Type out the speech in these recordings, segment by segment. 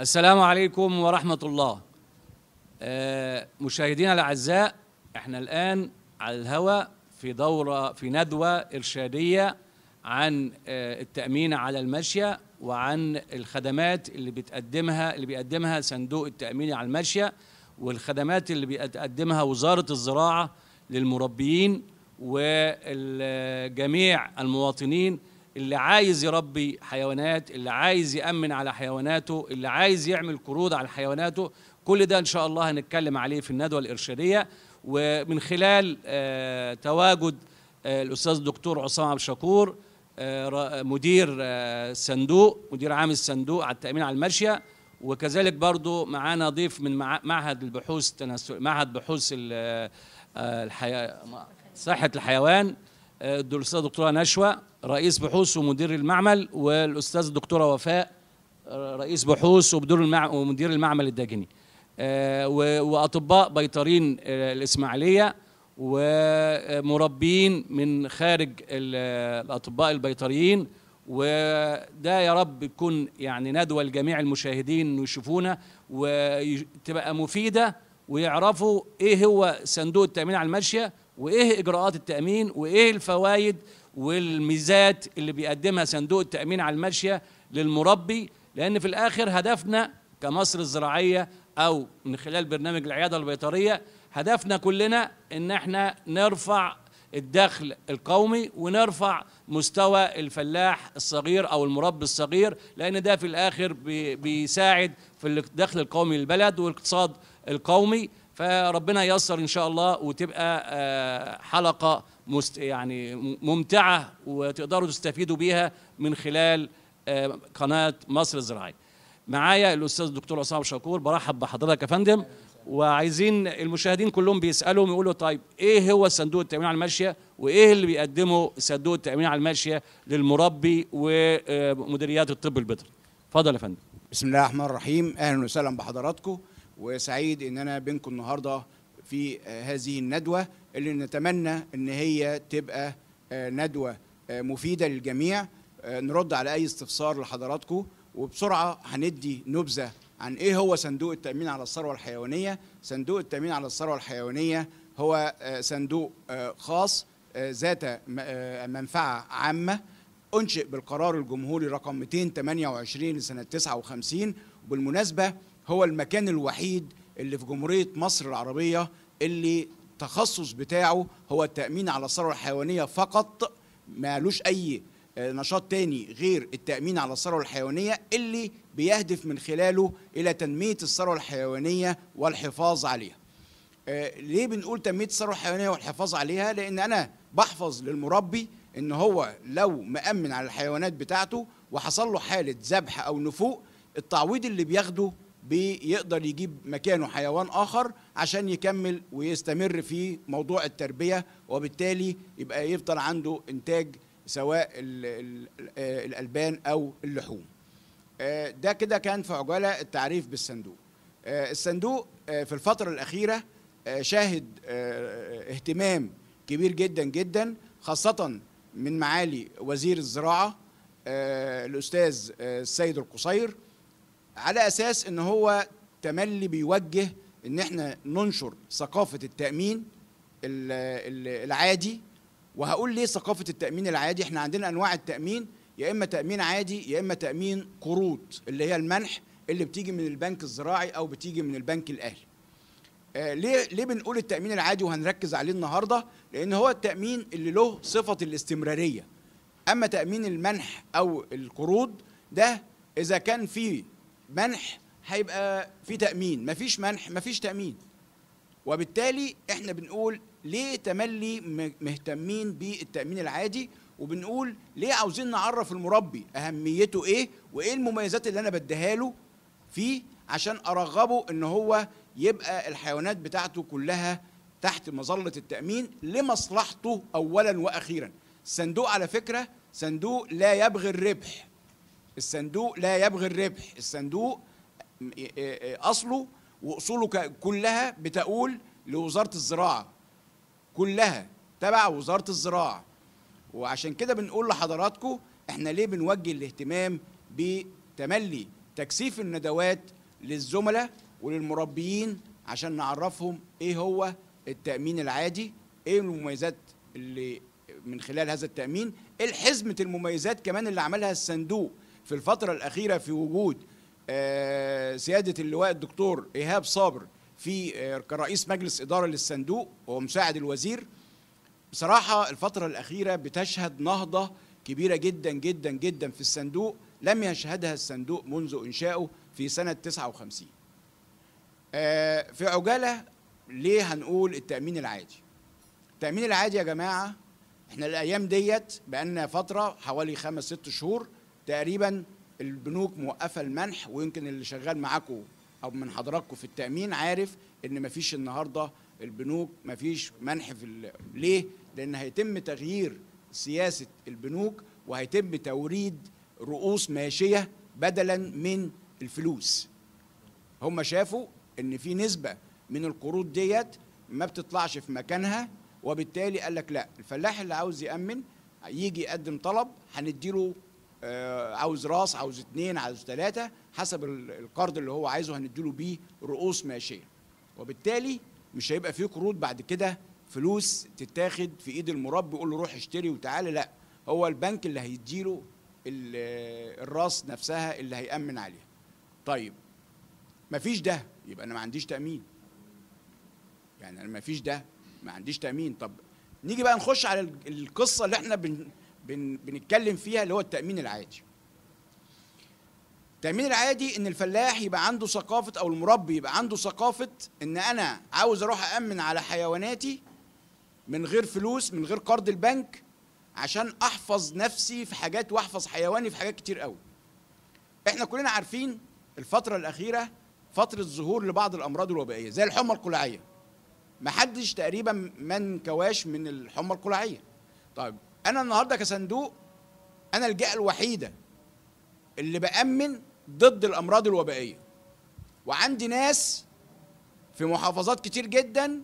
السلام عليكم ورحمة الله آه، مشاهدينا الأعزاء احنا الآن على الهواء في دورة في ندوة إرشادية عن آه، التأمين على المشية وعن الخدمات اللي بتقدمها اللي بيقدمها صندوق التأمين على المشية والخدمات اللي بتقدمها وزارة الزراعة للمربيين والجميع المواطنين اللي عايز يربي حيوانات اللي عايز يأمن على حيواناته اللي عايز يعمل قروض على حيواناته كل ده إن شاء الله هنتكلم عليه في الندوة الإرشادية ومن خلال آه، تواجد آه، الأستاذ الدكتور عصام عبد الشكور آه، مدير الصندوق مدير عام الصندوق على التأمين على الماشية وكذلك برضو معانا ضيف من معهد البحوث معهد بحوث الحياة صحة الحيوان الاستاذ دكتورة نشوى رئيس بحوث ومدير المعمل والاستاذ الدكتوره وفاء رئيس بحوث ومدير المعمل الداجني آه، واطباء بيطرين آه، الاسماعيليه ومربين من خارج الاطباء البيطريين وده يا رب تكون يعني ندوه لجميع المشاهدين انه يشوفونا وتبقى مفيده ويعرفوا ايه هو صندوق التامين على الماشيه وايه اجراءات التامين وايه الفوائد والميزات اللي بيقدمها صندوق التامين على الماشيه للمربي لان في الاخر هدفنا كمصر الزراعيه او من خلال برنامج العياده البيطريه هدفنا كلنا ان احنا نرفع الدخل القومي ونرفع مستوى الفلاح الصغير او المربي الصغير لان ده في الاخر بيساعد في الدخل القومي للبلد والاقتصاد القومي فربنا ييسر ان شاء الله وتبقى آه، حلقه يعني ممتعه وتقدروا تستفيدوا بيها من خلال آه، قناه مصر الزراعيه. معايا الاستاذ الدكتور عصام شاكور برحب بحضرتك يا فندم وعايزين المشاهدين كلهم بيسالوا ويقولوا طيب ايه هو صندوق التامين على الماشيه وايه اللي بيقدمه صندوق التامين على الماشيه للمربي ومديريات الطب البيطري اتفضل يا فندم بسم الله الرحمن الرحيم اهلا وسهلا بحضراتكم وسعيد ان انا بينكم النهارده في آه, هذه الندوة اللي نتمنى أن هي تبقى آه, ندوة آه, مفيدة للجميع نرد على أي استفسار لحضراتكم وبسرعة هندي نبذة عن إيه هو صندوق التأمين على الثروة الحيوانية صندوق التأمين على الثروة الحيوانية هو صندوق خاص ذات منفعة عامة أنشئ بالقرار الجمهوري رقم 228 لسنة 59 وبالمناسبة هو المكان الوحيد اللي في جمهورية مصر العربية اللي التخصص بتاعه هو التأمين على الثروة الحيوانية فقط مالوش أي آه، نشاط تاني غير التأمين على الثروة الحيوانية اللي بيهدف من خلاله إلى تنمية الثروة الحيوانية والحفاظ عليها آه، ليه بنقول تنمية الثروة الحيوانية والحفاظ عليها؟ لأن أنا بحفظ للمربي إن هو لو مأمن على الحيوانات بتاعته وحصل له حالة ذبح أو نفوق التعويض اللي بياخده بيقدر يجيب مكانه حيوان اخر عشان يكمل ويستمر في موضوع التربيه وبالتالي يبقى يفضل عنده انتاج سواء آه، الالبان او اللحوم آه، ده كده كان في عجاله التعريف بالصندوق آه، الصندوق في الفتره الاخيره شاهد اهتمام كبير جدا جدا خاصه من معالي وزير الزراعه الاستاذ السيد القصير على اساس ان هو تملي بيوجه ان احنا ننشر ثقافه التامين العادي وهقول ليه ثقافه التامين العادي احنا عندنا انواع التامين يا اما تامين عادي يا اما تامين قروض اللي هي المنح اللي بتيجي من البنك الزراعي او بتيجي من البنك الاهلي آه ليه ليه بنقول التامين العادي وهنركز عليه النهارده لان هو التامين اللي له صفه الاستمراريه اما تامين المنح او القروض ده اذا كان في منح هيبقى في تامين مفيش منح مفيش تامين وبالتالي احنا بنقول ليه تملي مهتمين بالتامين العادي وبنقول ليه عاوزين نعرف المربي اهميته ايه وايه المميزات اللي انا بديها له فيه عشان ارغبه ان هو يبقى الحيوانات بتاعته كلها تحت مظله التامين لمصلحته اولا واخيرا الصندوق على فكره صندوق لا يبغي الربح الصندوق لا يبغي الربح الصندوق اصله واصوله كلها بتقول لوزاره الزراعه كلها تبع وزاره الزراعه وعشان كده بنقول لحضراتكم احنا ليه بنوجه الاهتمام بتملي تكثيف الندوات للزملاء وللمربيين عشان نعرفهم ايه هو التامين العادي ايه المميزات اللي من خلال هذا التامين ايه المميزات كمان اللي عملها الصندوق في الفترة الأخيرة في وجود آه، سيادة اللواء الدكتور إيهاب صابر في كرئيس آه، مجلس إدارة للصندوق ومساعد الوزير بصراحة الفترة الأخيرة بتشهد نهضة كبيرة جدا جدا جدا في الصندوق لم يشهدها الصندوق منذ إنشائه في سنة 59 آه، في عجالة ليه هنقول التأمين العادي التأمين العادي يا جماعة احنا الأيام ديت بقالنا فترة حوالي خمس ست شهور تقريبا البنوك موقفه المنح ويمكن اللي شغال معاكم او من حضراتكم في التامين عارف ان مفيش النهارده البنوك مفيش منح في ليه؟ لان هيتم تغيير سياسه البنوك وهيتم توريد رؤوس ماشيه بدلا من الفلوس. هم شافوا ان في نسبه من القروض ديت ما بتطلعش في مكانها وبالتالي قال لك لا الفلاح اللي عاوز يامن يجي يقدم طلب هنديله آه، عاوز راس عاوز اتنين عاوز تلاتة حسب القرض اللي هو عايزه هنديله بيه رؤوس ماشيه وبالتالي مش هيبقى فيه قروض بعد كده فلوس تتاخد في ايد المربي يقول له روح اشتري وتعالى لا هو البنك اللي هيديله آه، الراس نفسها اللي هيأمن عليها طيب مفيش ده يبقى انا ما عنديش تأمين يعني انا مفيش ده ما عنديش تأمين طب نيجي بقى نخش على القصة اللي احنا بن بن بنتكلم فيها اللي هو التامين العادي التامين العادي ان الفلاح يبقى عنده ثقافه او المربي يبقى عنده ثقافه ان انا عاوز اروح اامن على حيواناتي من غير فلوس من غير قرض البنك عشان احفظ نفسي في حاجات واحفظ حيواني في حاجات كتير قوي احنا كلنا عارفين الفتره الاخيره فتره ظهور لبعض الامراض الوبائيه زي الحمى القلعيه محدش تقريبا ما انكواش من الحمى القلعيه طيب انا النهارده كصندوق انا الجهه الوحيده اللي بامن ضد الامراض الوبائيه وعندي ناس في محافظات كتير جدا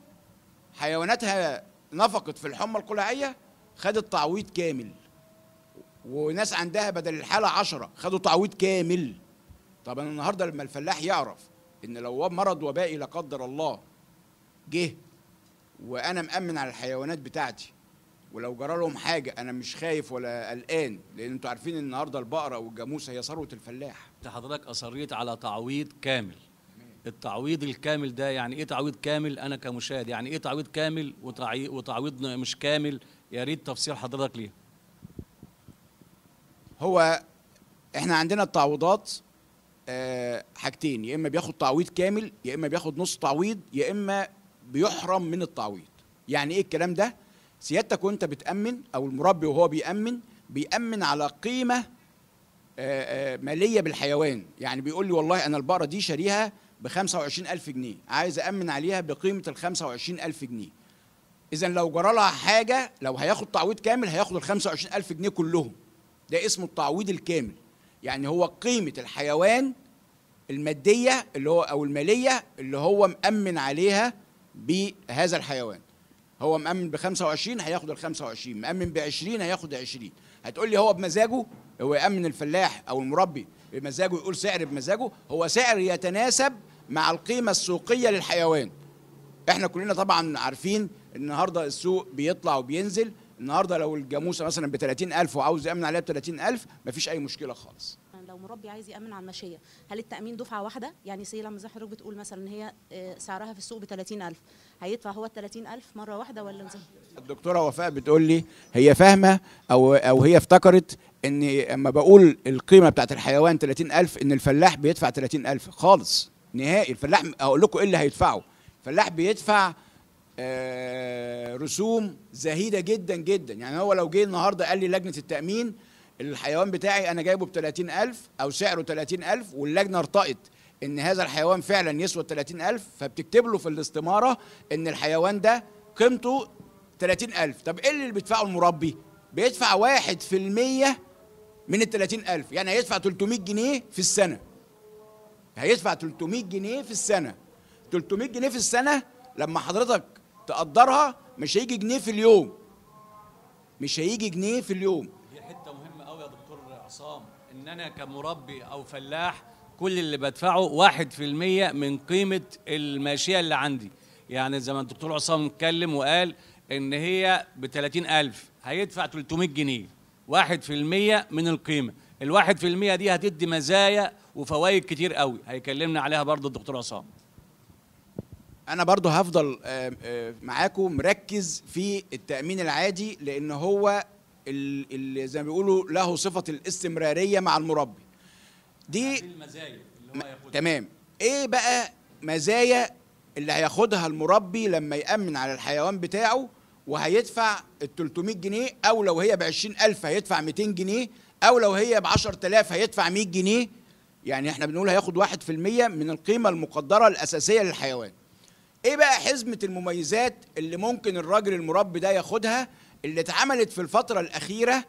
حيواناتها نفقت في الحمى القلاعيه خدت تعويض كامل وناس عندها بدل الحاله عشرة خدوا تعويض كامل طب انا النهارده لما الفلاح يعرف ان لو مرض وبائي لا قدر الله جه وانا مامن على الحيوانات بتاعتي ولو جرى لهم حاجه انا مش خايف ولا قلقان لان انتوا عارفين النهارده البقره والجاموسه هي ثروه الفلاح انت حضرتك اصريت على تعويض كامل التعويض الكامل ده يعني ايه تعويض كامل انا كمشاهد يعني ايه تعويض كامل وتعويض مش كامل يا ريت تفسير حضرتك ليه هو احنا عندنا التعويضات آه، حاجتين يا اما بياخد تعويض كامل يا اما بياخد نص تعويض يا اما بيحرم من التعويض يعني ايه الكلام ده سيادتك وانت بتامن او المربي وهو بيامن بيامن على قيمه آه، آه، ماليه بالحيوان يعني بيقول لي والله انا البقره دي شاريها ب 25000 جنيه عايز امن عليها بقيمه ال 25000 جنيه اذا لو جرى لها حاجه لو هياخد تعويض كامل هياخد ال 25000 جنيه كلهم ده اسمه التعويض الكامل يعني هو قيمه الحيوان الماديه اللي هو او الماليه اللي هو مامن عليها بهذا الحيوان هو مأمن ب 25 هياخد ال 25 مأمن ب 20 هياخد 20 هتقول لي هو بمزاجه هو يأمن الفلاح أو المربي بمزاجه يقول سعر بمزاجه هو سعر يتناسب مع القيمة السوقية للحيوان احنا كلنا طبعا عارفين النهارده السوق بيطلع وبينزل النهارده لو الجاموسه مثلا ب 30000 وعاوز يامن عليها ب 30000 مفيش اي مشكله خالص يعني لو مربي عايز يامن على الماشيه هل التامين دفعه واحده يعني سي لما زي حضرتك بتقول مثلا ان هي آه، سعرها في السوق ب 30000 هيدفع هو ال 30000 مره واحده ولا نزل الدكتوره وفاء بتقول لي هي فاهمه او او هي افتكرت ان اما بقول القيمه بتاعت الحيوان 30000 ان الفلاح بيدفع 30000 خالص نهائي الفلاح اقول لكم ايه اللي هيدفعه الفلاح بيدفع آه، رسوم زهيده جدا جدا يعني هو لو جه النهارده قال لي لجنه التامين الحيوان بتاعي انا جايبه ب 30000 او سعره 30000 واللجنه ارتقت ان هذا الحيوان فعلا يسوى 30000 فبتكتب له في الاستماره ان الحيوان ده قيمته 30000 طب ايه اللي بيدفعه المربي بيدفع 1% من ال 30000 يعني هيدفع 300 جنيه في السنه هيدفع 300 جنيه في السنه 300 جنيه في السنه لما حضرتك تقدرها مش هيجي جنيه في اليوم مش هيجي جنيه في اليوم دي حته مهمه قوي يا دكتور عصام ان انا كمربي او فلاح كل اللي بدفعه 1% من قيمه الماشيه اللي عندي يعني زي ما الدكتور عصام اتكلم وقال ان هي ب 30000 هيدفع 300 جنيه 1% من القيمه الواحد في المية دي هتدي مزايا وفوائد كتير قوي هيكلمنا عليها برضو الدكتور عصام انا برضو هفضل آه، آه، معاكم مركز في التامين العادي لان هو اللي زي ما بيقولوا له صفه الاستمراريه مع المربي يعني دي المزايا اللي هو ياخدها تمام ايه بقى مزايا اللي هياخدها المربي لما يامن على الحيوان بتاعه وهيدفع ال 300 جنيه او لو هي ب 20000 هيدفع 200 جنيه او لو هي ب 10000 هيدفع 100 جنيه يعني احنا بنقول هياخد 1% من القيمه المقدره الاساسيه للحيوان ايه بقى حزمه المميزات اللي ممكن الراجل المربي ده ياخدها اللي اتعملت في الفتره الاخيره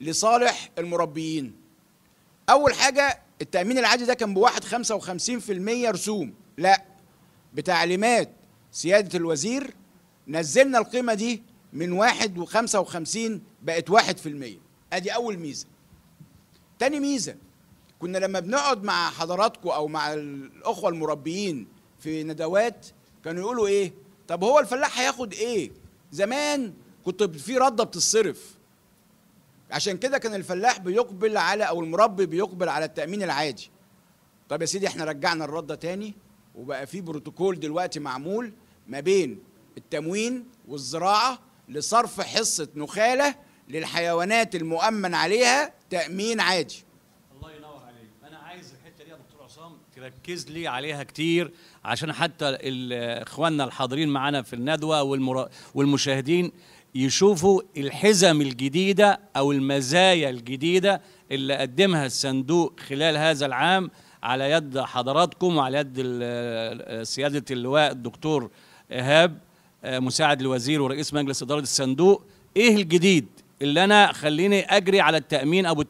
لصالح المربيين اول حاجه التأمين العادي ده كان بواحد المية رسوم لا بتعليمات سيادة الوزير نزلنا القيمة دي من واحد وخمسة وخمسين بقت واحد في المية ادي اول ميزة تاني ميزة كنا لما بنقعد مع حضراتكم او مع الاخوة المربيين في ندوات كانوا يقولوا ايه طب هو الفلاح هياخد ايه زمان كنت في رده بتصرف عشان كده كان الفلاح بيقبل على او المربي بيقبل على التامين العادي طب يا سيدي احنا رجعنا الرده تاني وبقى في بروتوكول دلوقتي معمول ما بين التموين والزراعه لصرف حصه نخاله للحيوانات المؤمن عليها تامين عادي الله ينور عليك انا عايز الحته دي يا دكتور عصام تركز لي عليها كتير عشان حتى اخواننا الحاضرين معانا في الندوه والمرا... والمشاهدين يشوفوا الحزم الجديدة أو المزايا الجديدة اللي قدمها الصندوق خلال هذا العام على يد حضراتكم وعلى يد سيادة اللواء الدكتور إيهاب آه، مساعد الوزير ورئيس مجلس إدارة الصندوق إيه الجديد اللي أنا خليني أجري على التأمين أبو 2%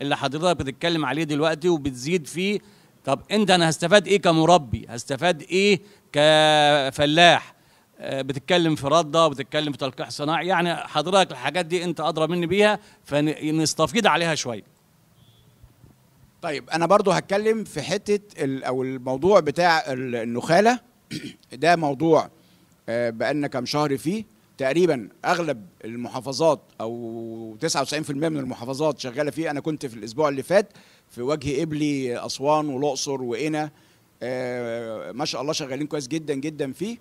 اللي حضرتك بتتكلم عليه دلوقتي وبتزيد فيه طب أنت أنا هستفاد إيه كمربي هستفاد إيه كفلاح آه، بتتكلم في رده وبتتكلم في تلقيح صناعي يعني حضرتك الحاجات دي انت ادرى مني بيها فنستفيد عليها شويه طيب انا برضو هتكلم في حته او الموضوع بتاع النخاله ده موضوع آه، بقالنا كام شهر فيه تقريبا اغلب المحافظات او 99% من المحافظات شغاله فيه انا كنت في الاسبوع اللي فات في وجه قبلي اسوان والاقصر وقنا آه، ما شاء الله شغالين كويس جدا جدا فيه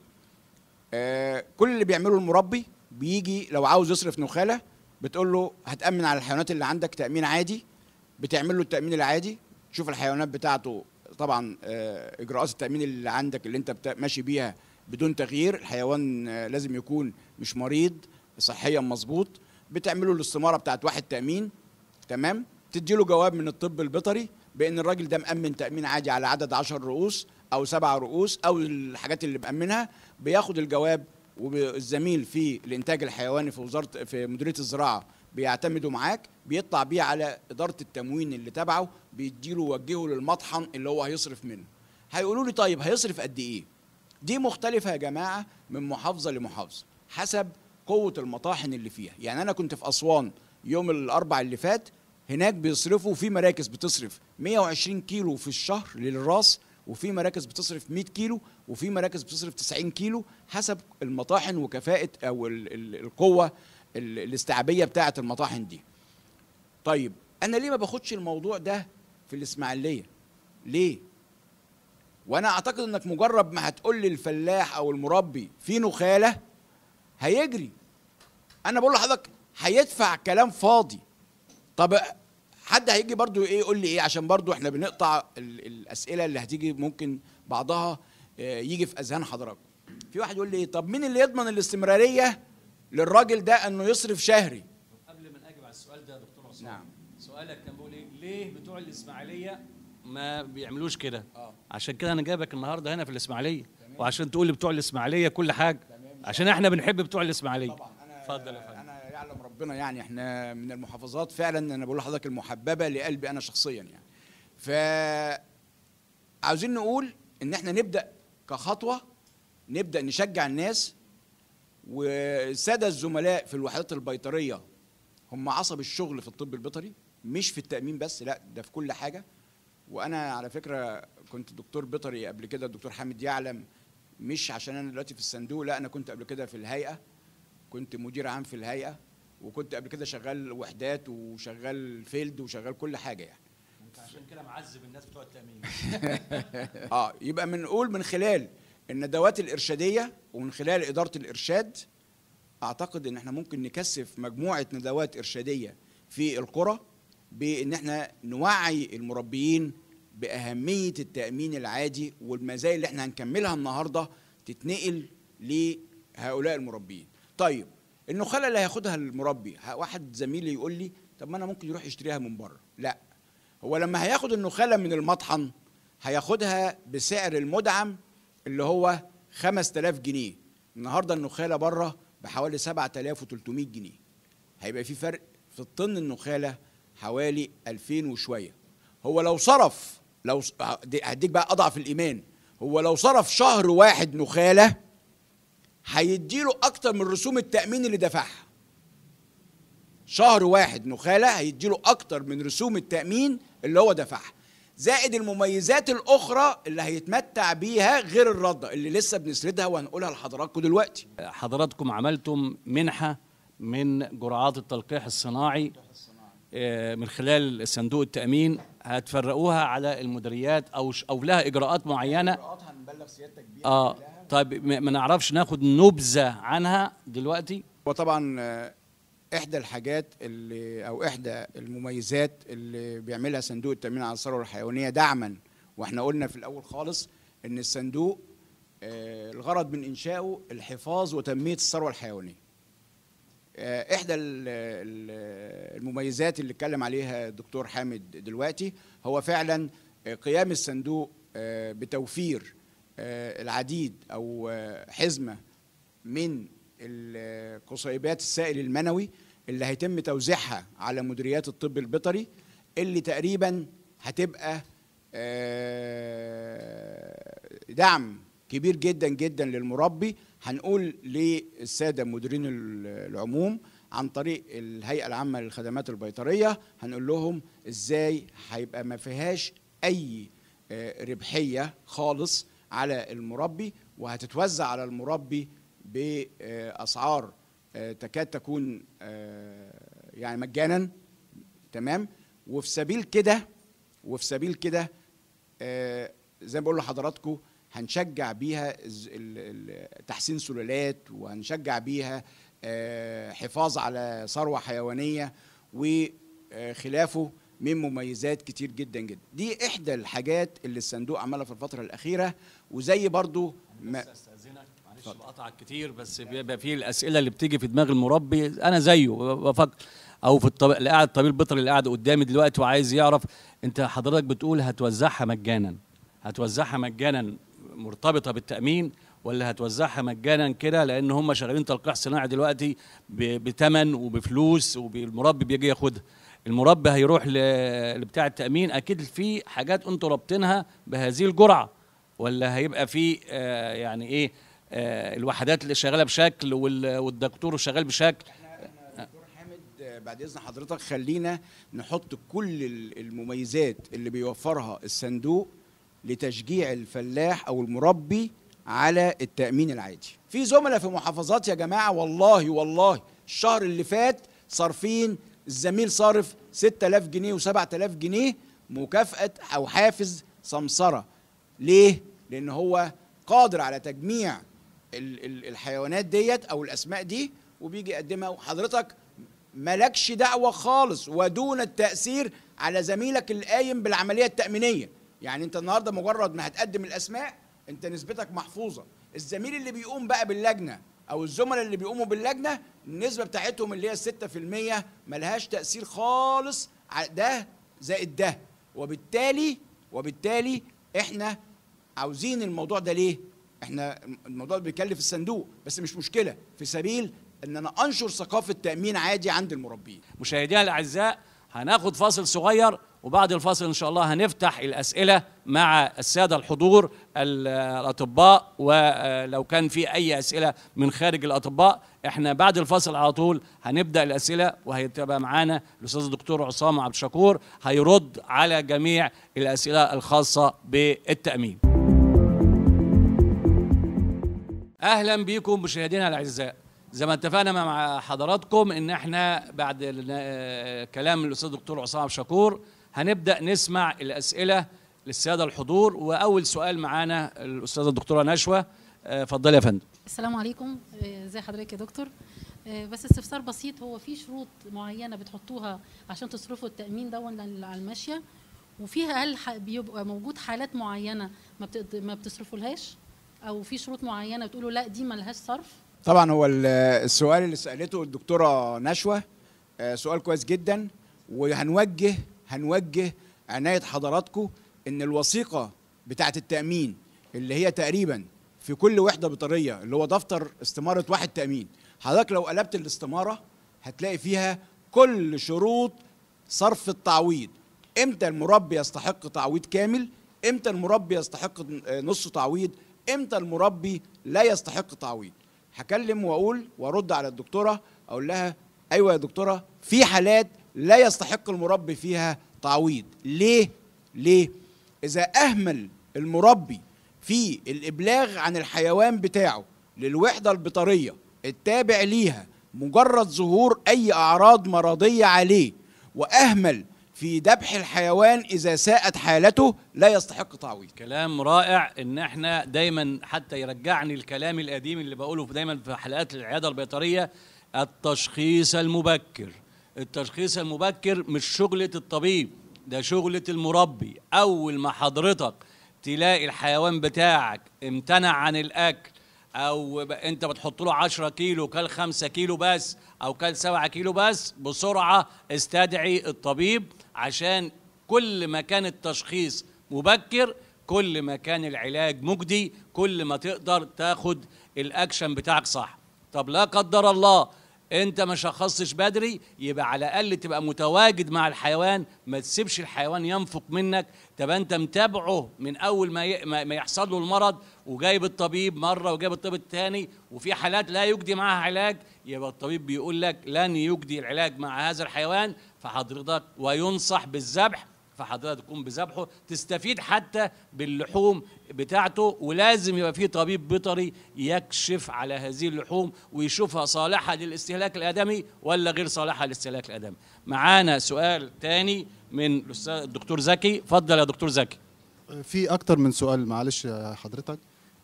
آه، كل اللي بيعمله المربي بيجي لو عاوز يصرف نخاله بتقول له هتامن على الحيوانات اللي عندك تامين عادي بتعمل له التامين العادي تشوف الحيوانات بتاعته طبعا آه، اجراءات التامين اللي عندك اللي انت ماشي بيها بدون تغيير الحيوان آه، لازم يكون مش مريض صحيا مظبوط بتعمل له الاستماره بتاعت واحد تامين تمام تدي له جواب من الطب البيطري بان الراجل ده مامن تامين عادي على عدد 10 رؤوس او سبع رؤوس او الحاجات اللي بامنها بياخد الجواب والزميل في الانتاج الحيواني في وزاره في مديريه الزراعه بيعتمدوا معاك بيطلع بيه على اداره التموين اللي تبعه بيديله وجهه للمطحن اللي هو هيصرف منه هيقولوا لي طيب هيصرف قد ايه دي مختلفه يا جماعه من محافظه لمحافظه حسب قوه المطاحن اللي فيها يعني انا كنت في اسوان يوم الاربع اللي فات هناك بيصرفوا في مراكز بتصرف 120 كيلو في الشهر للراس وفي مراكز بتصرف 100 كيلو وفي مراكز بتصرف 90 كيلو حسب المطاحن وكفاءه او القوه الاستيعابيه بتاعه المطاحن دي طيب انا ليه ما باخدش الموضوع ده في الاسماعيليه ليه وانا اعتقد انك مجرد ما هتقول للفلاح او المربي في نخاله هيجري انا بقول لحضرتك هيدفع كلام فاضي طب حد هيجي برضو ايه يقول لي ايه عشان برضو احنا بنقطع الاسئله اللي هتيجي ممكن بعضها آه، يجي في اذهان حضراتكم في واحد يقول لي ايه طب مين اللي يضمن الاستمراريه للراجل ده انه يصرف شهري قبل ما اجيب على السؤال ده يا دكتور عصام نعم سؤالك كان بيقول ايه ليه بتوع الاسماعيليه ما بيعملوش كده آه. عشان كده انا جايبك النهارده هنا في الاسماعيليه وعشان تقول بتوع الاسماعيليه كل حاجه عشان احنا بنحب بتوع الاسماعيليه اتفضل يا فندم ربنا يعني احنا من المحافظات فعلا انا بقول لحضرتك المحببه لقلبي انا شخصيا يعني ف عاوزين نقول ان احنا نبدا كخطوه نبدا نشجع الناس والساده الزملاء في الوحدات البيطريه هم عصب الشغل في الطب البيطري مش في التامين بس لا ده في كل حاجه وانا على فكره كنت دكتور بيطري قبل كده الدكتور حامد يعلم مش عشان انا دلوقتي في الصندوق لا انا كنت قبل كده في الهيئه كنت مدير عام في الهيئه وكنت قبل كده شغال وحدات وشغال فيلد وشغال كل حاجه يعني انت عشان كده معذب الناس بتوع التامين اه يبقى بنقول من, من خلال الندوات الارشاديه ومن خلال اداره الارشاد اعتقد ان احنا ممكن نكثف مجموعه ندوات ارشاديه في القرى بان احنا نوعي المربيين باهميه التامين العادي والمزايا اللي احنا هنكملها النهارده تتنقل لهؤلاء المربيين طيب النخاله اللي هياخدها المربي واحد زميلي يقول لي طب ما انا ممكن يروح يشتريها من بره لا هو لما هياخد النخاله من المطحن هياخدها بسعر المدعم اللي هو 5000 جنيه النهارده النخاله بره بحوالي 7300 جنيه هيبقى في فرق في الطن النخاله حوالي 2000 وشويه هو لو صرف لو هديك بقى اضعف الايمان هو لو صرف شهر واحد نخاله هيديله اكتر من رسوم التامين اللي دفعها شهر واحد نخاله هيديله اكتر من رسوم التامين اللي هو دفعها زائد المميزات الاخرى اللي هيتمتع بيها غير الرده اللي لسه بنسردها وهنقولها لحضراتكم دلوقتي حضراتكم عملتم منحه من جرعات التلقيح الصناعي آه، من خلال صندوق التامين هتفرقوها على المديريات او او لها اجراءات معينه سيادتك بيها اه طيب ما نعرفش ناخد نبذه عنها دلوقتي وطبعا آه، احدى الحاجات اللي او احدى المميزات اللي بيعملها صندوق التامين على الثروه الحيوانيه دعما واحنا قلنا في الاول خالص ان الصندوق آه، الغرض من انشائه الحفاظ وتنميه الثروه الحيوانيه آه، احدى المميزات اللي اتكلم عليها الدكتور حامد دلوقتي هو فعلا قيام الصندوق بتوفير آه، العديد أو آه، حزمة من القصيبات السائل المنوي اللي هيتم توزيعها على مديريات الطب البيطري اللي تقريبا هتبقى آه، دعم كبير جدا جدا للمربي هنقول للساده مديرين العموم عن طريق الهيئه العامه للخدمات البيطريه هنقول لهم ازاي هيبقى ما فيهاش اي ربحيه خالص على المربي وهتتوزع على المربي باسعار آه، تكاد تكون آه، يعني مجانا تمام وفي سبيل كده وفي سبيل كده آه، زي ما بقول لحضراتكم هنشجع بيها تحسين سلالات وهنشجع بيها حفاظ على ثروه حيوانيه وخلافه من مميزات كتير جدا جدا دي احدى الحاجات اللي الصندوق عملها في الفتره الاخيره وزي برضو ما معلش بقطعك كتير بس بيبقى في الاسئله اللي بتيجي في دماغ المربي انا زيه بفكر او في الطبيب اللي قاعد الطبيب البيطري اللي قاعد قدامي دلوقتي وعايز يعرف انت حضرتك بتقول هتوزعها مجانا هتوزعها مجانا مرتبطه بالتامين ولا هتوزعها مجانا كده لان هم شغالين تلقيح صناعي دلوقتي بتمن وبفلوس والمربي بيجي ياخدها المربي هيروح لبتاع التامين اكيد في حاجات انتوا رابطينها بهذه الجرعه ولا هيبقى في آه، يعني ايه آه، الوحدات اللي شغاله بشكل والدكتور شغال بشكل بعد اذن حضرتك خلينا نحط كل المميزات اللي بيوفرها الصندوق لتشجيع الفلاح او المربي على التامين العادي في زملاء في محافظات يا جماعه والله والله الشهر اللي فات صارفين الزميل صارف 6000 جنيه و7000 جنيه مكافأة أو حافز سمسرة ليه؟ لأن هو قادر على تجميع الحيوانات ديت أو الأسماء دي وبيجي يقدمها وحضرتك ملكش دعوة خالص ودون التأثير على زميلك القايم بالعملية التأمينية يعني أنت النهاردة مجرد ما هتقدم الأسماء أنت نسبتك محفوظة الزميل اللي بيقوم بقى باللجنة او الزملاء اللي بيقوموا باللجنه النسبه بتاعتهم اللي هي ال 6% ملهاش تاثير خالص ده زائد ده وبالتالي وبالتالي احنا عاوزين الموضوع ده ليه؟ احنا الموضوع ده بيكلف الصندوق بس مش مشكله في سبيل ان انا انشر ثقافه تامين عادي عند المربين. مشاهدينا الاعزاء هناخد فاصل صغير وبعد الفاصل إن شاء الله هنفتح الأسئلة مع السادة الحضور الأطباء ولو كان في أي أسئلة من خارج الأطباء احنا بعد الفاصل على طول هنبدأ الأسئلة وهيتبقى معانا الأستاذ الدكتور عصام عبد الشكور هيرد على جميع الأسئلة الخاصة بالتأمين أهلا بكم مشاهدينا الأعزاء زي ما اتفقنا مع حضراتكم ان احنا بعد آه، كلام الاستاذ الدكتور عصام شكور هنبدا نسمع الاسئله للساده الحضور واول سؤال معانا الاستاذه الدكتوره نشوه آه، اتفضلي يا فندم السلام عليكم آه، ازي حضرتك يا دكتور آه، بس استفسار بسيط هو في شروط معينه بتحطوها عشان تصرفوا التامين ده على الماشيه وفيها هل بيبقى موجود حالات معينه ما ما بتصرفولهاش او في شروط معينه بتقولوا لا دي ما لهاش صرف طبعا هو السؤال اللي سالته الدكتوره نشوه سؤال كويس جدا وهنوجه هنوجه عنايه حضراتكم ان الوثيقه بتاعه التامين اللي هي تقريبا في كل وحده بطاريه اللي هو دفتر استماره واحد تامين حضرتك لو قلبت الاستماره هتلاقي فيها كل شروط صرف التعويض امتى المربي يستحق تعويض كامل امتى المربي يستحق نص تعويض امتى المربي لا يستحق تعويض هكلم واقول وارد على الدكتوره اقول لها ايوه يا دكتوره في حالات لا يستحق المربي فيها تعويض ليه ليه اذا اهمل المربي في الابلاغ عن الحيوان بتاعه للوحده البطريه التابع ليها مجرد ظهور اي اعراض مرضيه عليه واهمل في ذبح الحيوان اذا ساءت حالته لا يستحق تعويض كلام رائع ان احنا دايما حتى يرجعني الكلام القديم اللي بقوله دايما في حلقات العياده البيطريه التشخيص المبكر التشخيص المبكر مش شغلة الطبيب ده شغلة المربي أول ما حضرتك تلاقي الحيوان بتاعك امتنع عن الأكل أو أنت بتحط له 10 كيلو كل 5 كيلو بس أو كل 7 كيلو بس بسرعة استدعي الطبيب عشان كل ما كان التشخيص مبكر كل ما كان العلاج مجدي كل ما تقدر تاخد الأكشن بتاعك صح طب لا قدر الله انت ما شخصتش بدري يبقى على الاقل تبقى متواجد مع الحيوان ما تسيبش الحيوان ينفق منك تبقى انت متابعه من اول ما ما يحصل له المرض وجايب الطبيب مره وجايب الطبيب الثاني وفي حالات لا يجدي معها علاج يبقى الطبيب بيقول لك لن يجدي العلاج مع هذا الحيوان فحضرتك وينصح بالذبح فحضرتك تقوم بذبحه تستفيد حتى باللحوم بتاعته ولازم يبقى في طبيب بيطري يكشف على هذه اللحوم ويشوفها صالحه للاستهلاك الادمي ولا غير صالحه للاستهلاك الادمي معانا سؤال تاني من الاستاذ الدكتور زكي اتفضل يا دكتور زكي في اكتر من سؤال معلش يا حضرتك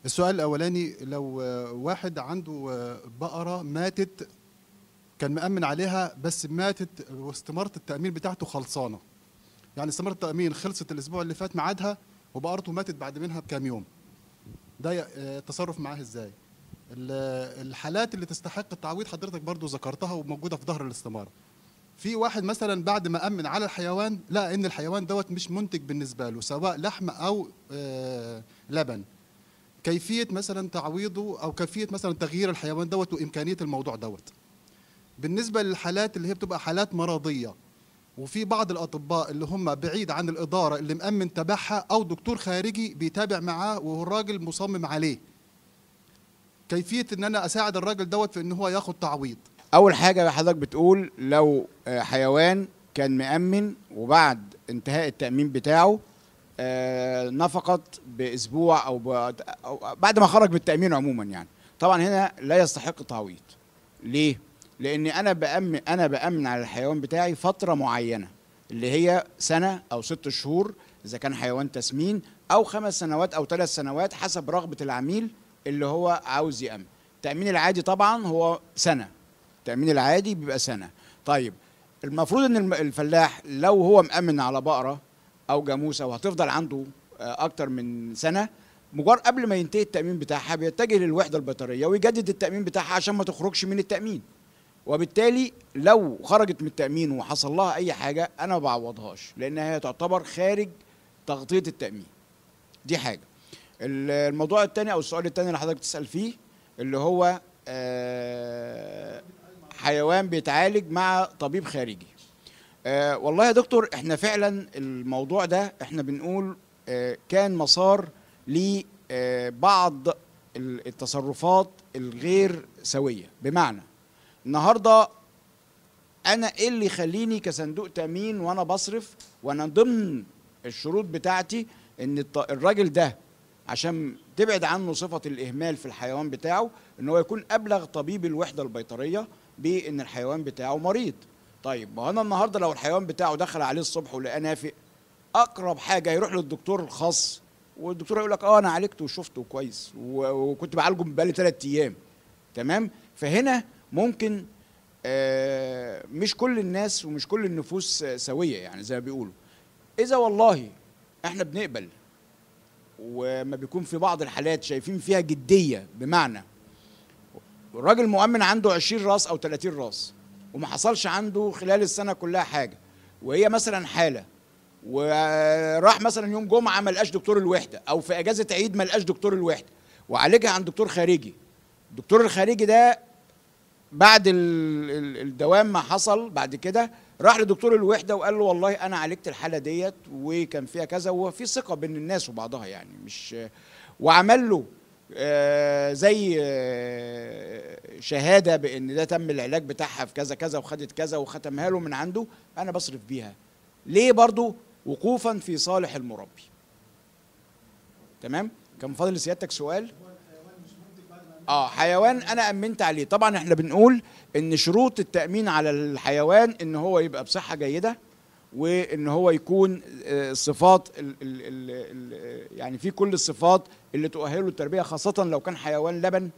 السؤال الاولاني لو واحد عنده بقره ماتت كان مأمن عليها بس ماتت واستمارة التأمين بتاعته خلصانة يعني استمارة التأمين خلصت الأسبوع اللي فات ميعادها وبقرته ماتت بعد منها بكام يوم ده التصرف آه، معاه إزاي الحالات اللي تستحق التعويض حضرتك برضو ذكرتها وموجودة في ظهر الاستمارة في واحد مثلا بعد ما أمن على الحيوان لقى إن الحيوان دوت مش منتج بالنسبة له سواء لحم أو آه، لبن كيفية مثلا تعويضه أو كيفية مثلا تغيير الحيوان دوت وإمكانية الموضوع دوت بالنسبة للحالات اللي هي بتبقى حالات مرضية وفي بعض الاطباء اللي هم بعيد عن الاداره اللي مامن تبعها او دكتور خارجي بيتابع معاه وهو الراجل مصمم عليه كيفيه ان انا اساعد الراجل دوت في ان هو ياخد تعويض اول حاجه حضرتك بتقول لو آه، حيوان كان مامن وبعد انتهاء التامين بتاعه آه، نفقت باسبوع او بعد ما خرج بالتامين عموما يعني طبعا هنا لا يستحق التعويض ليه لاني انا بامن انا بامن على الحيوان بتاعي فتره معينه اللي هي سنه او ست شهور اذا كان حيوان تسمين او خمس سنوات او ثلاث سنوات حسب رغبه العميل اللي هو عاوز يامن التامين العادي طبعا هو سنه التامين العادي بيبقى سنه طيب المفروض ان الفلاح لو هو مامن على بقره او جاموسه وهتفضل عنده آه، اكتر من سنه مجرد قبل ما ينتهي التامين بتاعها بيتجه للوحده البطاريه ويجدد التامين بتاعها عشان ما تخرجش من التامين وبالتالي لو خرجت من التامين وحصل لها اي حاجه انا ما بعوضهاش لانها هي تعتبر خارج تغطيه التامين دي حاجه الموضوع الثاني او السؤال الثاني اللي حضرتك بتسال فيه اللي هو آه، حيوان بيتعالج مع طبيب خارجي آه، والله يا دكتور احنا فعلا الموضوع ده احنا بنقول آه، كان مسار لبعض التصرفات الغير سويه بمعنى النهارده انا ايه اللي يخليني كصندوق تامين وانا بصرف وانا ضمن الشروط بتاعتي ان الراجل ده عشان تبعد عنه صفه الاهمال في الحيوان بتاعه ان هو يكون ابلغ طبيب الوحده البيطريه بان الحيوان بتاعه مريض طيب ما انا النهارده لو الحيوان بتاعه دخل عليه الصبح ولقاه نافق اقرب حاجه يروح للدكتور الخاص والدكتور يقول لك اه انا عالجته وشفته كويس وكنت بعالجه بالي ثلاث ايام تمام فهنا ممكن آه، مش كل الناس ومش كل النفوس آه، سويه يعني زي ما بيقولوا اذا والله احنا بنقبل وما بيكون في بعض الحالات شايفين فيها جديه بمعنى الراجل مؤمن عنده 20 راس او 30 راس وما حصلش عنده خلال السنه كلها حاجه وهي مثلا حاله وراح مثلا يوم جمعه ما لقاش دكتور الوحده او في اجازه عيد ما لقاش دكتور الوحده وعالجها عند دكتور خارجي الدكتور الخارجي ده بعد الدوام ما حصل بعد كده راح لدكتور الوحده وقال له والله انا عالجت الحاله ديت وكان فيها كذا وفي ثقه بين الناس وبعضها يعني مش وعمل له آه، زي آه، شهاده بان ده تم العلاج بتاعها في كذا كذا وخدت كذا وختمها له من عنده انا بصرف بيها ليه برضو وقوفا في صالح المربي تمام كان فاضل سيادتك سؤال اه حيوان انا امنت عليه طبعا احنا بنقول ان شروط التامين على الحيوان ان هو يبقى بصحه جيده وان هو يكون الصفات آه، الـ الـ الـ آه، يعني في كل الصفات اللي تؤهله التربيه خاصه لو كان حيوان لبن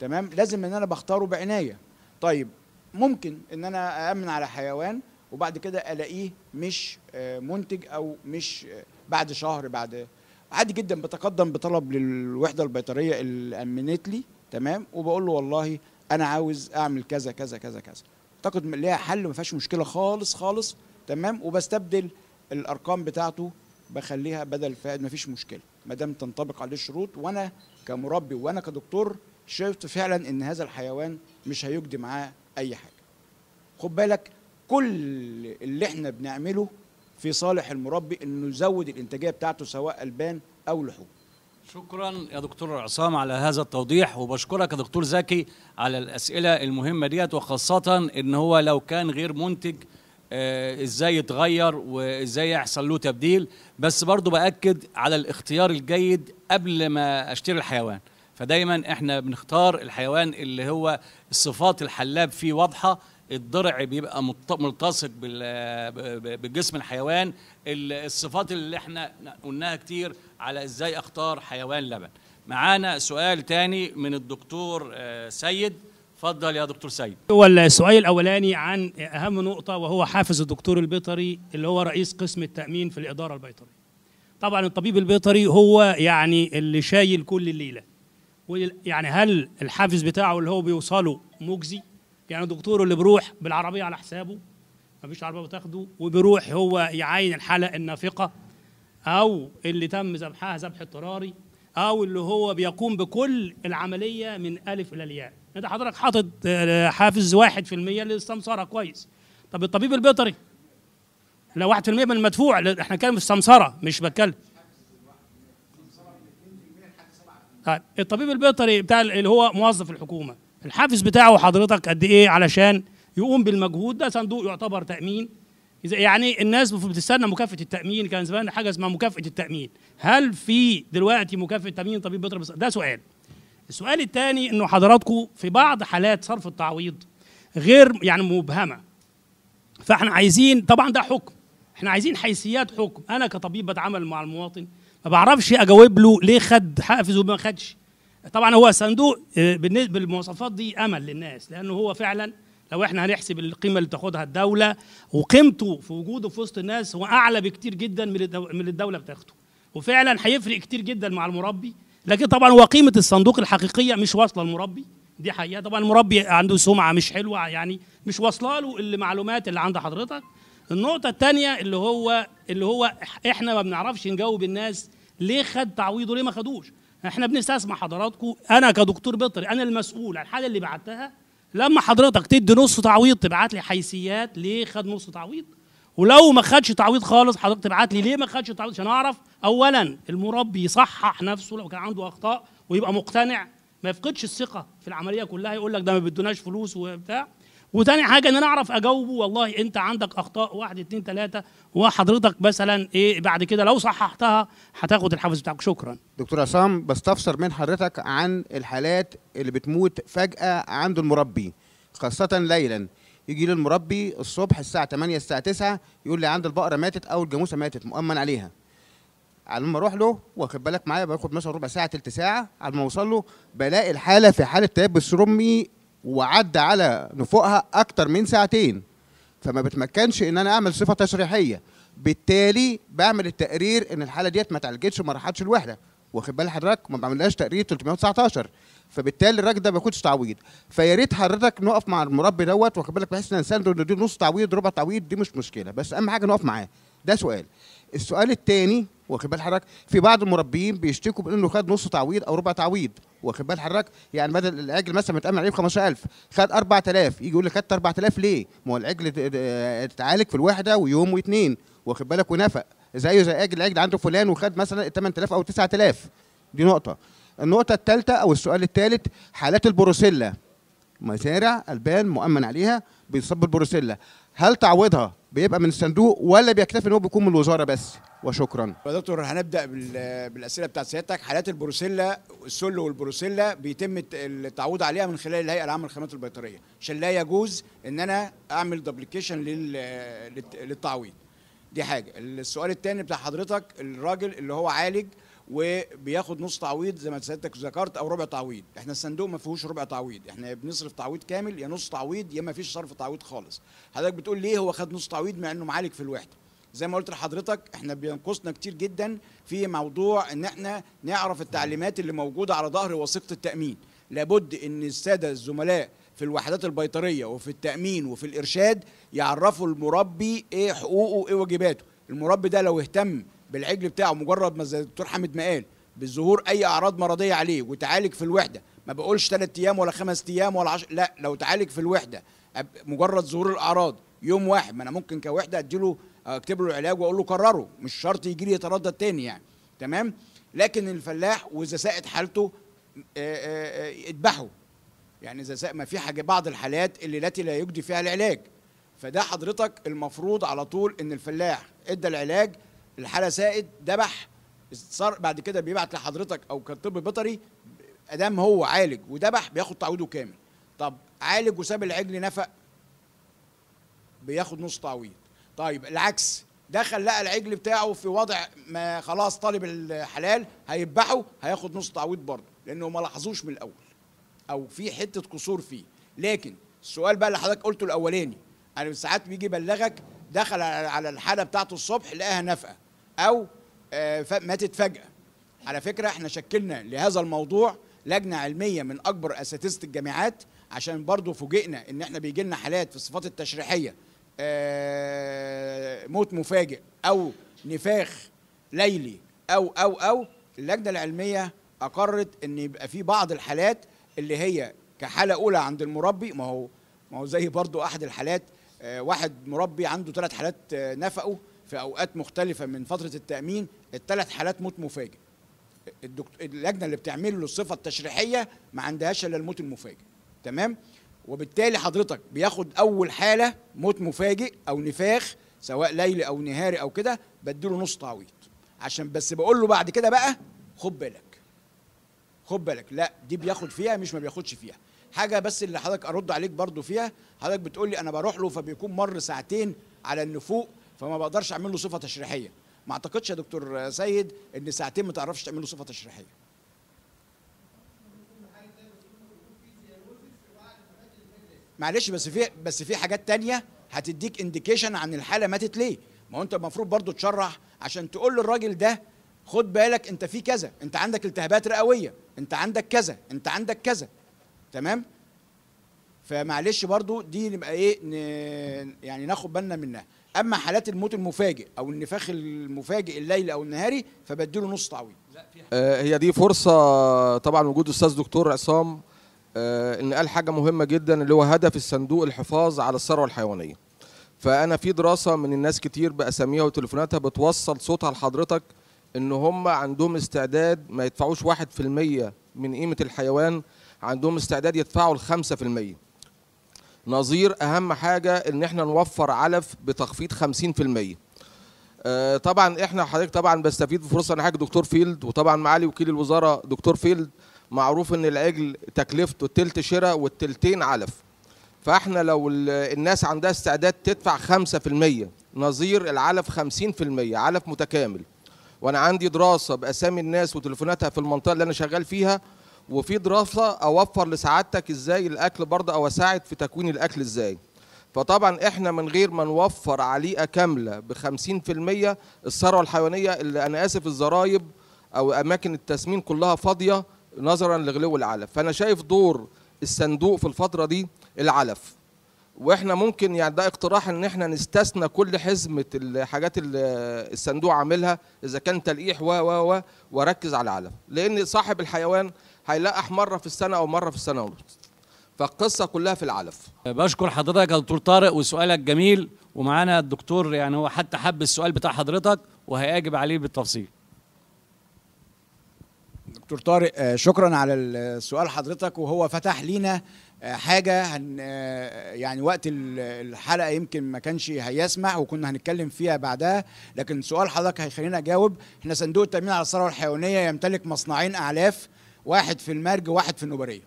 تمام لازم ان انا بختاره بعنايه طيب ممكن ان انا اامن على حيوان وبعد كده الاقيه مش آه، منتج او مش بعد شهر بعد عادي جدا بتقدم بطلب للوحده البيطريه اللي امنت لي تمام وبقول له والله انا عاوز اعمل كذا كذا كذا كذا اعتقد ليها حل ما فيهاش مشكله خالص خالص تمام وبستبدل الارقام بتاعته بخليها بدل فائد ما فيش مشكله ما دام تنطبق عليه الشروط وانا كمربي وانا كدكتور شفت فعلا ان هذا الحيوان مش هيجدي معاه اي حاجه خد بالك كل اللي احنا بنعمله في صالح المربي انه يزود الانتاجيه بتاعته سواء البان او لحوم شكرا يا دكتور عصام على هذا التوضيح وبشكرك يا دكتور زكي على الاسئله المهمه ديت وخاصه ان هو لو كان غير منتج آه، ازاي يتغير وازاي يحصل له تبديل بس برضه باكد على الاختيار الجيد قبل ما اشتري الحيوان فدايما احنا بنختار الحيوان اللي هو الصفات الحلاب فيه واضحه الضرع بيبقى ملتصق بجسم الحيوان الصفات اللي احنا قلناها كتير على ازاي اختار حيوان لبن معانا سؤال تاني من الدكتور آه، سيد اتفضل يا دكتور سيد هو السؤال الاولاني عن اهم نقطه وهو حافز الدكتور البيطري اللي هو رئيس قسم التامين في الاداره البيطريه طبعا الطبيب البيطري هو يعني اللي شايل كل الليله يعني هل الحافز بتاعه اللي هو بيوصله مجزي يعني الدكتور اللي بيروح بالعربيه على حسابه مفيش عربيه بتاخده وبيروح هو يعين الحلقه النافقه او اللي تم ذبحها ذبح اضطراري او اللي هو بيقوم بكل العمليه من الف الى الياء انت حضرتك حاطط آه، حافز 1% للسمسره كويس طب الطبيب البيطري لو 1% من المدفوع احنا بنتكلم في السمسره مش بتكلم طيب الطبيب البيطري بتاع اللي هو موظف الحكومه الحافز بتاعه حضرتك قد ايه علشان يقوم بالمجهود ده صندوق يعتبر تامين إذا يعني الناس بتستنى مكافاه التامين كان زمان حاجه اسمها مكافاه التامين هل في دلوقتي مكافاه تامين طبيب بيضرب ده سؤال السؤال الثاني انه حضراتكم في بعض حالات صرف التعويض غير يعني مبهمه فاحنا عايزين طبعا ده حكم احنا عايزين حيثيات حكم انا كطبيب بتعامل مع المواطن ما بعرفش اجاوب له ليه خد حافز وما خدش طبعا هو صندوق آه، بالنسبه للمواصفات دي امل للناس لانه هو فعلا لو احنا هنحسب القيمه اللي بتاخدها الدوله وقيمته في وجوده في وسط الناس هو اعلى بكتير جدا من من الدوله بتاخده وفعلا هيفرق كتير جدا مع المربي لكن طبعا هو قيمه الصندوق الحقيقيه مش واصله للمربي دي حقيقه طبعا المربي عنده سمعه مش حلوه يعني مش واصله له المعلومات اللي عند حضرتك النقطه الثانيه اللي هو اللي هو احنا ما بنعرفش نجاوب الناس ليه خد تعويضه ليه ما خدوش احنا بنستسمع حضراتكم انا كدكتور بيطري انا المسؤول عن الحاله اللي بعتها لما حضرتك تدي نص تعويض تبعت لي حيثيات ليه خد نص تعويض ولو ما خدش تعويض خالص حضرتك تبعت لي ليه ما خدش تعويض عشان اعرف اولا المربي يصحح نفسه لو كان عنده اخطاء ويبقى مقتنع ما يفقدش الثقه في العمليه كلها يقول لك ده ما بدوناش فلوس وبتاع وتاني حاجه ان انا اعرف اجاوبه والله انت عندك اخطاء واحد اتنين ثلاثه وحضرتك مثلا ايه بعد كده لو صححتها هتاخد الحافز بتاعك شكرا. دكتور عصام بستفسر من حضرتك عن الحالات اللي بتموت فجاه عند المربي خاصه ليلا يجي لي المربي الصبح الساعه 8 الساعه 9 يقول لي عند البقره ماتت او الجاموسه ماتت مؤمن عليها. على ما اروح له واخد بالك معايا باخد مثلا ربع ساعه تلت ساعه على ما اوصل له بلاقي الحاله في حاله تيبس رمي وعدى على نفوقها اكتر من ساعتين فما بتمكنش ان انا اعمل صفه تشريحيه بالتالي بعمل التقرير ان الحاله ديت ما تعالجتش وما راحتش الوحده واخد بال حضرتك ما بعملهاش تقرير 319 فبالتالي الراجل ده ما ياخدش تعويض فيا ريت حضرتك نقف مع المربي دوت واخد بالك بحيث ان ان دي نص تعويض ربع تعويض دي مش مشكله بس اهم حاجه نقف معاه ده سؤال السؤال الثاني واخد بال حضرتك في بعض المربيين بيشتكوا بانه خد نص تعويض او ربع تعويض واخد بال حضرتك يعني بدل العجل مثلا متامن عليه ب 15000 خد 4000 يجي يقول لك خدت 4000 ليه؟ ما هو العجل اتعالج في الوحده ويوم واثنين واخد بالك ونفق زيه زي العجل العجل عنده فلان وخد مثلا 8000 او 9000 دي نقطه النقطه الثالثه او السؤال الثالث حالات البروسيلا مزارع البان مؤمن عليها بيصب البروسيلا هل تعويضها بيبقى من الصندوق ولا بيكتفي ان هو بيكون من الوزاره بس؟ وشكرا يا دكتور هنبدا بالاسئله بتاعت سيادتك حالات البروسيلا السل والبروسيلا بيتم التعويض عليها من خلال الهيئه العامه للخدمات البيطريه عشان لا يجوز ان انا اعمل دبليكيشن للتعويض دي حاجه السؤال الثاني بتاع حضرتك الراجل اللي هو عالج وبياخد نص تعويض زي ما سيادتك ذكرت او ربع تعويض احنا الصندوق ما فيهوش ربع تعويض احنا بنصرف تعويض كامل يا نص تعويض يا ما فيش صرف تعويض خالص حضرتك بتقول ليه هو خد نص تعويض مع انه معالج في الوحده زي ما قلت لحضرتك احنا بينقصنا كتير جدا في موضوع ان احنا نعرف التعليمات اللي موجوده على ظهر وثيقه التامين لابد ان الساده الزملاء في الوحدات البيطريه وفي التامين وفي الارشاد يعرفوا المربي ايه حقوقه وايه واجباته المربي ده لو اهتم بالعجل بتاعه مجرد ما زي الدكتور حامد ما قال بالظهور اي اعراض مرضيه عليه وتعالج في الوحده ما بقولش ثلاث ايام ولا خمس ايام ولا عشر لا لو تعالج في الوحده مجرد ظهور الاعراض يوم واحد ما انا ممكن كوحده اديله اكتب له العلاج واقول له كرره مش شرط يجي لي يتردد تاني يعني تمام لكن الفلاح واذا ساءت حالته اذبحه آه، آه، آه، يعني اذا ما في حاجه بعض الحالات اللي التي لا يجدي فيها العلاج فده حضرتك المفروض على طول ان الفلاح ادى العلاج الحاله سائد ذبح صار بعد كده بيبعت لحضرتك او كطب بيطري ادام هو عالج وذبح بياخد تعويضه كامل طب عالج وساب العجل نفق بياخد نص تعويض طيب العكس دخل لقى العجل بتاعه في وضع ما خلاص طالب الحلال هيذبحه هياخد نص تعويض برضه لانه ما لاحظوش من الاول او في حته قصور فيه لكن السؤال بقى اللي حضرتك قلته الاولاني انا يعني ساعات بيجي يبلغك دخل على الحاله بتاعته الصبح لقاها نفقه او آه، ماتت فجاه على فكره احنا شكلنا لهذا الموضوع لجنه علميه من اكبر اساتذه الجامعات عشان برضه فوجئنا ان احنا بيجي لنا حالات في الصفات التشريحيه آه، موت مفاجئ او نفاخ ليلي او او او اللجنه العلميه اقرت ان يبقى في بعض الحالات اللي هي كحاله اولى عند المربي ما هو ما هو زي برضو احد الحالات آه، واحد مربي عنده ثلاث حالات آه، نفقه في اوقات مختلفه من فتره التامين الثلاث حالات موت مفاجئ اللجنه اللي بتعمل له الصفه التشريحيه ما عندهاش الا الموت المفاجئ تمام وبالتالي حضرتك بياخد اول حاله موت مفاجئ او نفاخ سواء ليلي او نهاري او كده بديله نص تعويض عشان بس بقول له بعد كده بقى خد بالك خد بالك لا دي بياخد فيها مش ما بياخدش فيها حاجه بس اللي حضرتك ارد عليك برضو فيها حضرتك بتقول لي انا بروح له فبيكون مر ساعتين على النفوق فما بقدرش اعمل له صفه تشريحيه ما اعتقدش يا دكتور سيد ان ساعتين ما تعرفش تعمل له صفه تشريحيه معلش بس في بس في حاجات تانية هتديك انديكيشن عن الحاله ماتت ليه ما هو انت المفروض برضو تشرح عشان تقول للراجل ده خد بالك انت في كذا انت عندك التهابات رئويه انت عندك كذا انت عندك كذا تمام فمعلش برضو دي نبقى ايه ن... يعني ناخد بالنا منها اما حالات الموت المفاجئ او النفاخ المفاجئ الليلي او النهاري فبديله نص تعويض آه، هي دي فرصه طبعا وجود استاذ دكتور عصام آه، ان قال حاجه مهمه جدا اللي هو هدف الصندوق الحفاظ على الثروه الحيوانيه فانا في دراسه من الناس كتير باساميها وتليفوناتها بتوصل صوتها لحضرتك ان هم عندهم استعداد ما يدفعوش 1% من قيمه الحيوان عندهم استعداد يدفعوا ال 5% نظير اهم حاجه ان احنا نوفر علف بتخفيض 50% آه، طبعا احنا حضرتك طبعا بستفيد بفرصه انا حاجة دكتور فيلد وطبعا معالي وكيل الوزاره دكتور فيلد معروف ان العجل تكلفته تلت شراء والتلتين علف فاحنا لو الناس عندها استعداد تدفع 5% نظير العلف 50% علف متكامل وانا عندي دراسه باسامي الناس وتليفوناتها في المنطقه اللي انا شغال فيها وفي دراسه اوفر لسعادتك ازاي الاكل برضه او اساعد في تكوين الاكل ازاي فطبعا احنا من غير ما نوفر عليقه كامله ب 50% الثروه الحيوانيه اللي انا اسف الزرايب او اماكن التسمين كلها فاضيه نظرا لغلو العلف فانا شايف دور الصندوق في الفتره دي العلف واحنا ممكن يعني ده اقتراح ان احنا نستثنى كل حزمه الحاجات اللي الصندوق عاملها اذا كان تلقيح و و و واركز على العلف لان صاحب الحيوان هيلقح مره في السنه او مره في السنه ونص فالقصه كلها في العلف بشكر حضرتك يا دكتور طارق وسؤالك جميل ومعانا الدكتور يعني هو حتى حب السؤال بتاع حضرتك وهيجب عليه بالتفصيل دكتور طارق آه، شكرا على السؤال حضرتك وهو فتح لينا آه، حاجه هن آه، يعني وقت الحلقه يمكن ما كانش هيسمع وكنا هنتكلم فيها بعدها لكن سؤال حضرتك هيخلينا اجاوب احنا صندوق التامين على الثروه الحيوانيه يمتلك مصنعين اعلاف واحد في المرج وواحد في النوبريه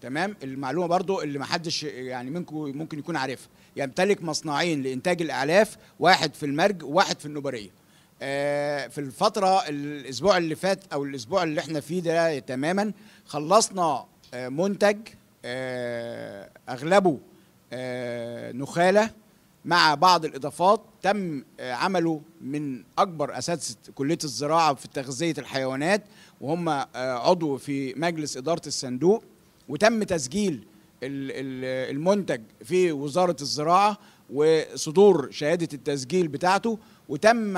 تمام المعلومه برضو اللي ما حدش يعني منكم ممكن يكون عارفها يمتلك مصنعين لانتاج الاعلاف واحد في المرج وواحد في النوبريه آه، في الفترة الأسبوع اللي فات أو الأسبوع اللي احنا فيه ده تماما خلصنا آه، منتج آه، أغلبه نخالة مع بعض الإضافات تم عمله من أكبر أساتذة كلية الزراعة في تغذية الحيوانات وهم عضو في مجلس إدارة الصندوق وتم تسجيل المنتج في وزارة الزراعة وصدور شهادة التسجيل بتاعته وتم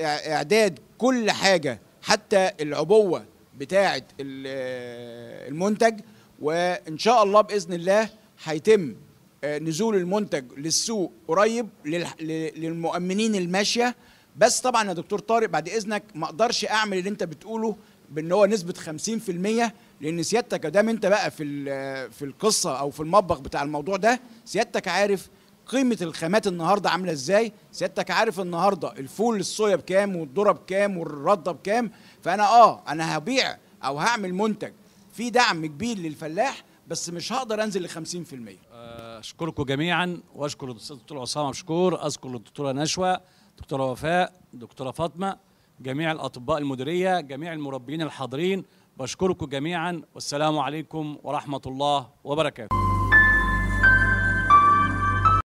اعداد كل حاجه حتى العبوه بتاعه المنتج وان شاء الله باذن الله هيتم آه، نزول المنتج للسوق قريب للمؤمنين الماشيه بس طبعا يا دكتور طارق بعد اذنك ما اقدرش اعمل اللي انت بتقوله بان هو نسبه 50% لان سيادتك دام انت بقى في في القصه او في المطبخ بتاع الموضوع ده سيادتك عارف قيمه الخامات النهارده عامله ازاي سيادتك عارف النهارده الفول الصويا بكام والذره بكام والرده بكام فانا اه انا هبيع او هعمل منتج في دعم كبير للفلاح بس مش هقدر انزل ل 50% آه، اشكركم جميعا واشكر الدكتور عصام مشكور اشكر الدكتوره نشوة دكتوره وفاء دكتوره فاطمه جميع الاطباء المديريه جميع المربيين الحاضرين بشكركم جميعا والسلام عليكم ورحمه الله وبركاته